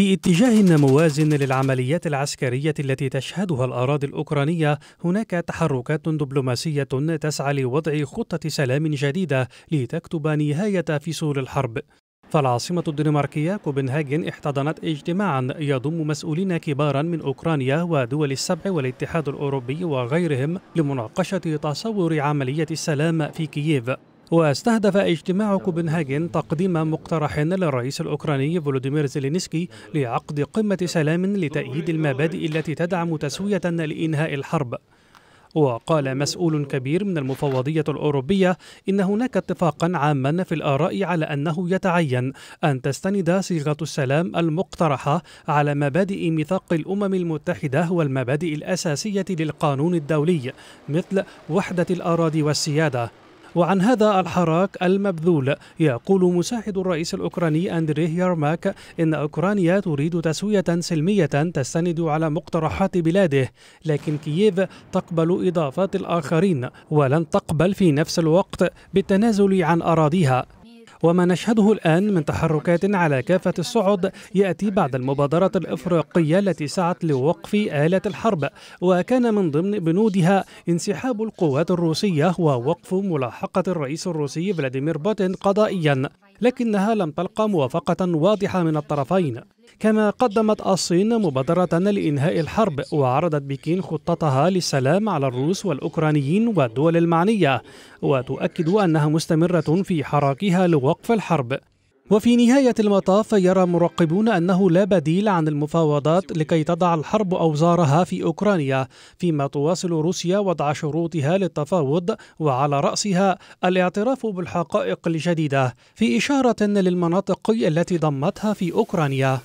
في اتجاه موازن للعمليات العسكرية التي تشهدها الأراضي الأوكرانية، هناك تحركات دبلوماسية تسعى لوضع خطة سلام جديدة لتكتب نهاية فصول الحرب. فالعاصمة الدنماركية كوبنهاجن احتضنت اجتماعا يضم مسؤولين كبارا من أوكرانيا ودول السبع والاتحاد الأوروبي وغيرهم لمناقشة تصور عملية السلام في كييف واستهدف اجتماع كوبنهاجن تقديم مقترح للرئيس الأوكراني فولوديمير زيلينسكي لعقد قمة سلام لتأييد المبادئ التي تدعم تسوية لإنهاء الحرب وقال مسؤول كبير من المفوضية الأوروبية إن هناك اتفاقا عاما في الآراء على أنه يتعين أن تستند صيغة السلام المقترحة على مبادئ ميثاق الأمم المتحدة والمبادئ الأساسية للقانون الدولي مثل وحدة الأراضي والسيادة وعن هذا الحراك المبذول يقول مساعد الرئيس الأوكراني أندريه يارماك إن أوكرانيا تريد تسوية سلمية تستند على مقترحات بلاده لكن كييف تقبل إضافات الآخرين ولن تقبل في نفس الوقت بالتنازل عن أراضيها وما نشهده الآن من تحركات على كافة الصعد يأتي بعد المبادرة الإفريقية التي سعت لوقف آلة الحرب وكان من ضمن بنودها انسحاب القوات الروسية ووقف ملاحقة الرئيس الروسي فلاديمير بوتين قضائيا لكنها لم تلقى موافقة واضحة من الطرفين كما قدمت الصين مبادرة لإنهاء الحرب وعرضت بكين خطتها للسلام على الروس والأوكرانيين والدول المعنية وتؤكد أنها مستمرة في حراكها لوقف الحرب وفي نهاية المطاف يرى مراقبون أنه لا بديل عن المفاوضات لكي تضع الحرب أوزارها في أوكرانيا فيما تواصل روسيا وضع شروطها للتفاوض وعلى رأسها الاعتراف بالحقائق الجديدة في إشارة للمناطق التي ضمتها في أوكرانيا